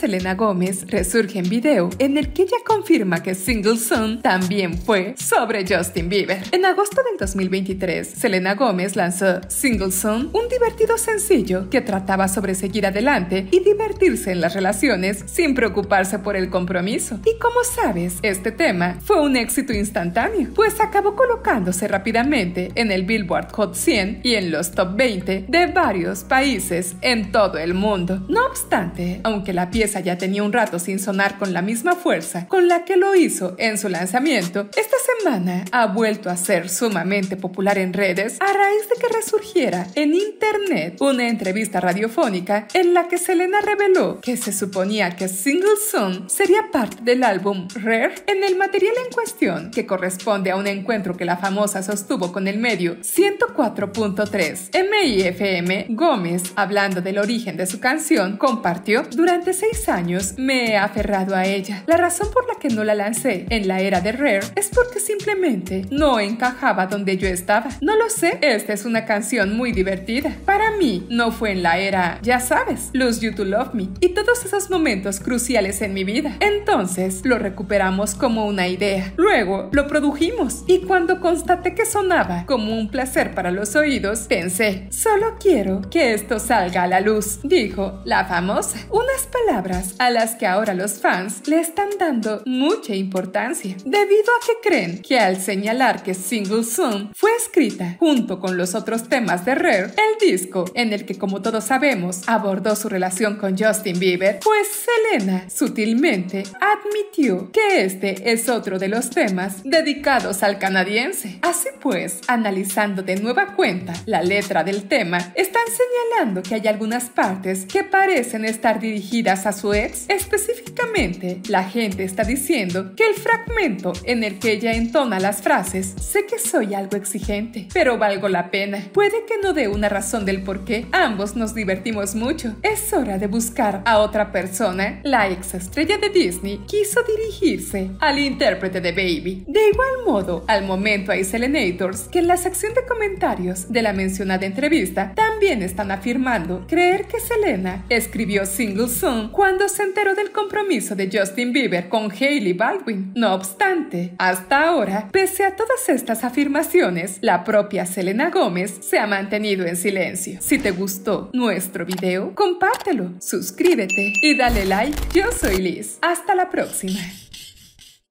Selena Gómez resurge en video en el que ella confirma que Single Soon también fue sobre Justin Bieber. En agosto del 2023, Selena Gómez lanzó Single Son, un divertido sencillo que trataba sobre seguir adelante y divertirse en las relaciones sin preocuparse por el compromiso. Y como sabes, este tema fue un éxito instantáneo, pues acabó colocándose rápidamente en el Billboard Hot 100 y en los top 20 de varios países en todo el mundo. No obstante, aunque la pieza ya tenía un rato sin sonar con la misma fuerza con la que lo hizo en su lanzamiento, esta semana ha vuelto a ser sumamente popular en redes a raíz de que resurgiera en internet una entrevista radiofónica en la que Selena reveló que se suponía que Single Song sería parte del álbum Rare en el material en cuestión que corresponde a un encuentro que la famosa sostuvo con el medio 104.3 MIFM Gómez hablando del origen de su canción compartió durante seis años me he aferrado a ella. La razón por la que no la lancé en la era de Rare es porque simplemente no encajaba donde yo estaba. No lo sé, esta es una canción muy divertida. Para mí no fue en la era, ya sabes, los You to Love Me y todos esos momentos cruciales en mi vida. Entonces lo recuperamos como una idea. Luego lo produjimos y cuando constaté que sonaba como un placer para los oídos, pensé, solo quiero que esto salga a la luz, dijo la famosa. Unas a las que ahora los fans le están dando mucha importancia, debido a que creen que al señalar que Single Soon fue escrita junto con los otros temas de Rare, el disco en el que como todos sabemos abordó su relación con Justin Bieber, pues Selena sutilmente admitió que este es otro de los temas dedicados al canadiense. Así pues, analizando de nueva cuenta la letra del tema, están señalando que hay algunas partes que parecen estar dirigidas a su ex específicamente la gente está diciendo que el fragmento en el que ella entona las frases, sé que soy algo exigente, pero valgo la pena. Puede que no dé una razón del por qué, ambos nos divertimos mucho. Es hora de buscar a otra persona. La ex estrella de Disney quiso dirigirse al intérprete de Baby. De igual modo, al momento hay Selenators que en la sección de comentarios de la mencionada entrevista también están afirmando creer que Selena escribió Single Song cuando se enteró del compromiso de Justin Bieber con Hailey Baldwin. No obstante, hasta ahora, pese a todas estas afirmaciones, la propia Selena Gómez se ha mantenido en silencio. Si te gustó nuestro video, compártelo, suscríbete y dale like. Yo soy Liz. Hasta la próxima.